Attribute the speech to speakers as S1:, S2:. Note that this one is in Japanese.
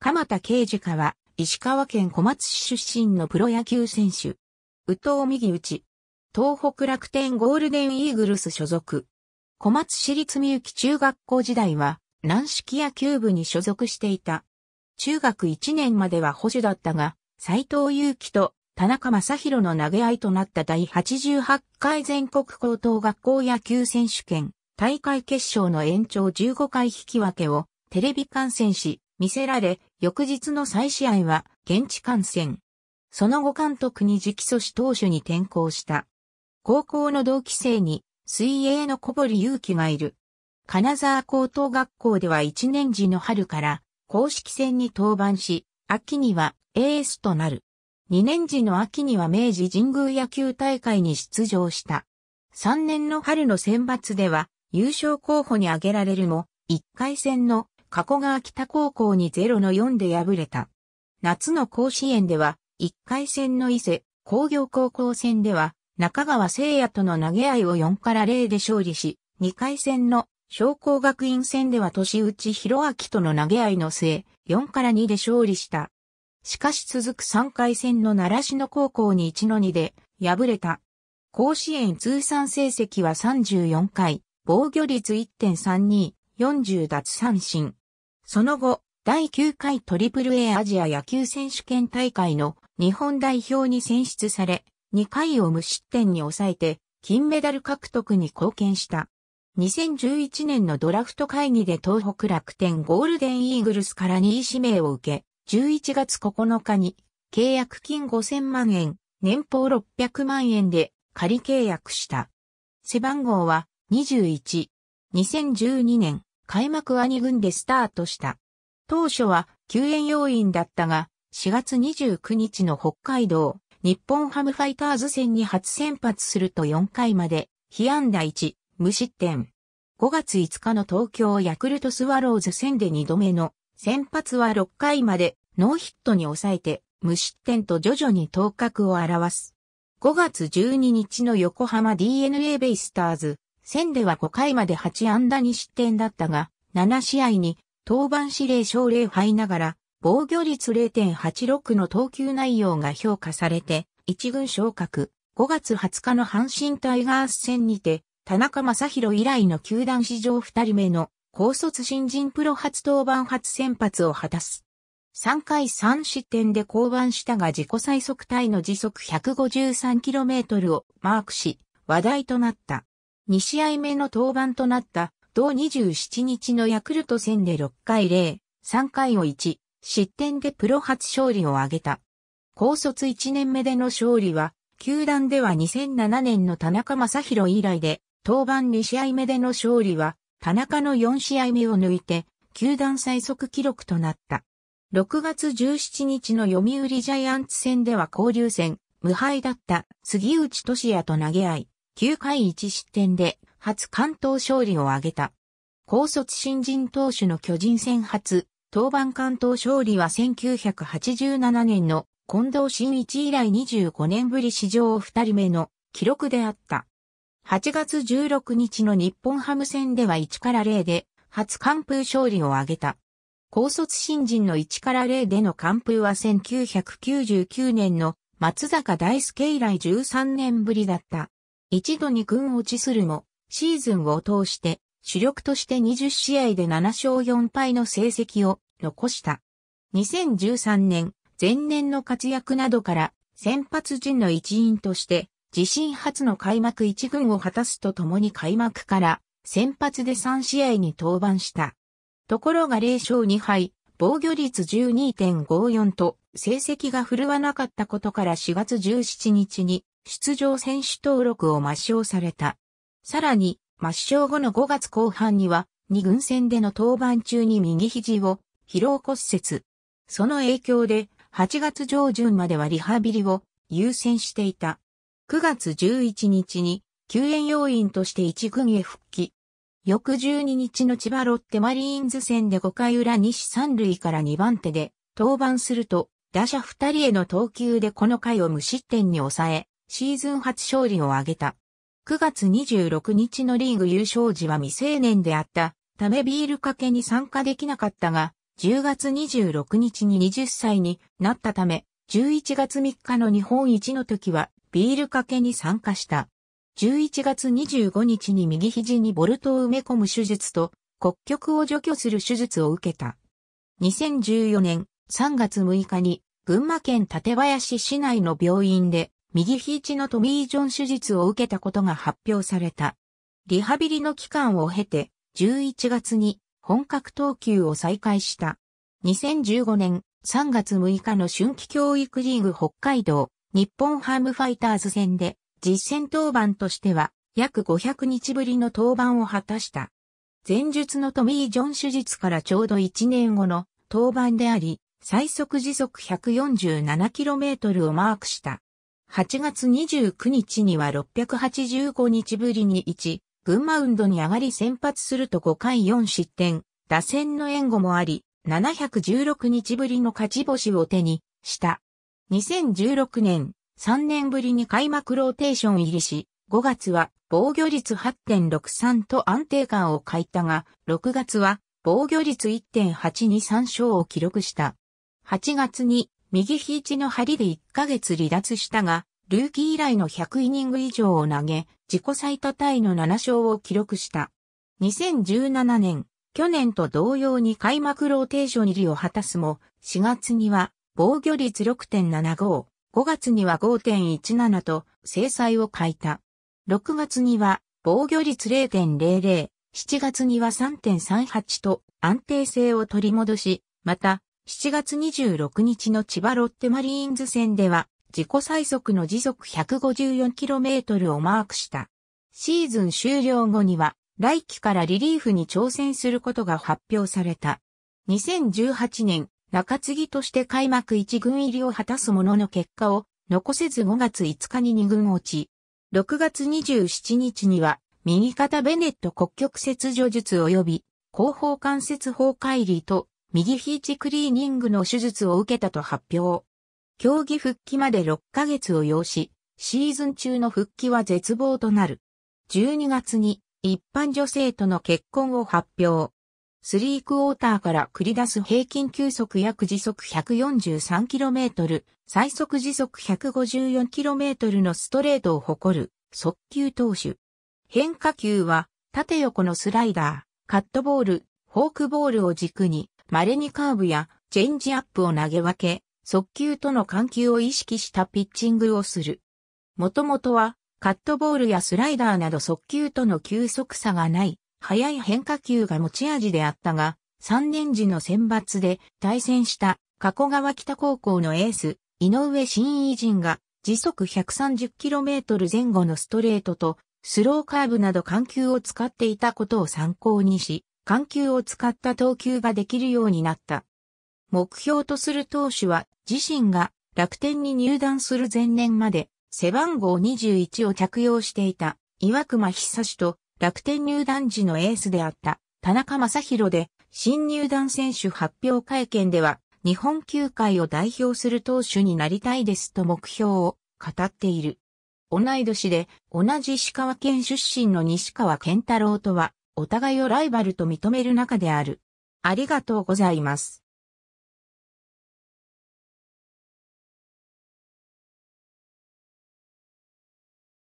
S1: 鎌田啓二家は、石川県小松市出身のプロ野球選手。宇藤右打ち。東北楽天ゴールデンイーグルス所属。小松市立みゆき中学校時代は、軟式野球部に所属していた。中学1年までは保守だったが、斎藤祐樹と田中正宏の投げ合いとなった第88回全国高等学校野球選手権大会決勝の延長15回引き分けをテレビ観戦し、見せられ、翌日の再試合は現地観戦。その後監督に直訴し投手に転向した。高校の同期生に水泳の小堀祐希がいる。金沢高等学校では1年時の春から公式戦に登板し、秋にはエースとなる。2年時の秋には明治神宮野球大会に出場した。3年の春の選抜では優勝候補に挙げられるも、1回戦の加古川北高校に0の4で敗れた。夏の甲子園では、1回戦の伊勢、工業高校戦では、中川聖也との投げ合いを4から0で勝利し、2回戦の商工学院戦では年内広明との投げ合いの末、4から2で勝利した。しかし続く3回戦の奈良市の高校に1の2で敗れた。甲子園通算成績は34回、防御率1.32、40奪三振、その後、第9回トリプル a アジア野球選手権大会の日本代表に選出され、2回を無失点に抑えて、金メダル獲得に貢献した。2011年のドラフト会議で東北楽天ゴールデンイーグルスから2位指名を受け、11月9日に契約金5000万円、年俸600万円で仮契約した。背番号は21。2012年開幕兄軍でスタートした。当初は救援要員だったが、4月29日の北海道、日本ハムファイターズ戦に初先発すると4回まで、被安打1、無失点。5月5日の東京ヤクルトスワローズ戦で2度目の先発は6回までノーヒットに抑えて無失点と徐々に頭角を表す。5月12日の横浜 DNA ベイスターズ戦では5回まで8安打2失点だったが、7試合に登板指令奨励敗ながら、防御率0.86の投球内容が評価されて、一軍昇格、5月20日の阪神タイガース戦にて、田中正宏以来の球団史上2人目の高卒新人プロ初登板初先発を果たす。3回3失点で降板したが自己最速タイの時速 153km をマークし、話題となった。2試合目の登板となった同27日のヤクルト戦で6回0、3回を1、失点でプロ初勝利を挙げた。高卒1年目での勝利は、球団では2007年の田中正宏以来で、登板2試合目での勝利は、田中の4試合目を抜いて、球団最速記録となった。6月17日の読売ジャイアンツ戦では交流戦、無敗だった杉内俊也と投げ合い、9回1失点で初関東勝利を挙げた。高卒新人投手の巨人戦初、登板関東勝利は1987年の近藤新一以来25年ぶり史上2人目の記録であった。8月16日の日本ハム戦では1から0で初完封勝利を挙げた。高卒新人の1から0での完封は1999年の松坂大輔以来13年ぶりだった。一度に軍落ちするも、シーズンを通して主力として20試合で7勝4敗の成績を残した。2013年、前年の活躍などから先発陣の一員として自身初の開幕一軍を果たすとともに開幕から先発で3試合に登板した。ところが0勝2敗、防御率12.54と成績が振るわなかったことから4月17日に出場選手登録を抹消された。さらに、抹消後の5月後半には、2軍戦での登板中に右肘を疲労骨折。その影響で、8月上旬まではリハビリを優先していた。9月11日に救援要員として1軍へ復帰。翌12日の千葉ロッテマリーンズ戦で5回裏西3塁から2番手で登板すると打者2人への投球でこの回を無失点に抑え、シーズン初勝利を挙げた。9月26日のリーグ優勝時は未成年であったためビールかけに参加できなかったが、10月26日に20歳になったため、11月3日の日本一の時はビールかけに参加した。11月25日に右肘にボルトを埋め込む手術と、骨棘を除去する手術を受けた。2014年3月6日に群馬県館林市内の病院で右ひいちのトミー・ジョン手術を受けたことが発表された。リハビリの期間を経て、11月に本格投球を再開した。2015年3月6日の春季教育リーグ北海道日本ハムファイターズ戦で実戦登板としては約500日ぶりの登板を果たした。前述のトミー・ジョン手術からちょうど1年後の登板であり、最速時速 147km をマークした。8月29日には685日ぶりに1、群マウンドに上がり先発すると5回4失点、打線の援護もあり、716日ぶりの勝ち星を手にした。2016年、3年ぶりに開幕ローテーション入りし、5月は防御率8.63と安定感を欠いたが、6月は防御率1.823勝を記録した。8月に右肘の針で1ヶ月離脱したが、ルーキー以来の100イニング以上を投げ、自己最多タイの7勝を記録した。2017年、去年と同様に開幕ローテーション入りを果たすも、4月には防御率6.75、5月には5.17と制裁を欠いた。6月には防御率0.00、7月には3.38と安定性を取り戻し、また7月26日の千葉ロッテマリーンズ戦では、自己最速の時速 154km をマークした。シーズン終了後には、来季からリリーフに挑戦することが発表された。2018年、中継ぎとして開幕1軍入りを果たすものの結果を残せず5月5日に2軍落ち、6月27日には右肩ベネット骨極切除術及び後方関節崩壊離と右ヒーチクリーニングの手術を受けたと発表。競技復帰まで6ヶ月を要し、シーズン中の復帰は絶望となる。12月に一般女性との結婚を発表。スリークォーターから繰り出す平均球速約時速 143km、最速時速 154km のストレートを誇る速球投手。変化球は縦横のスライダー、カットボール、フォークボールを軸に稀にカーブやチェンジアップを投げ分け、速球との緩急を意識したピッチングをする。もともとは、カットボールやスライダーなど速球との急速差がない、速い変化球が持ち味であったが、3年時の選抜で対戦した加古川北高校のエース、井上新偉人が時速 130km 前後のストレートとスローカーブなど緩急を使っていたことを参考にし、緩急を使った投球ができるようになった。目標とする投手は自身が楽天に入団する前年まで背番号21を着用していた岩隈久志と楽天入団時のエースであった田中正宏で新入団選手発表会見では日本球界を代表する投手になりたいですと目標を語っている。同い年で同じ石川県出身の西川健太郎とはお互いをライバルと認める中である。ありがとうございます。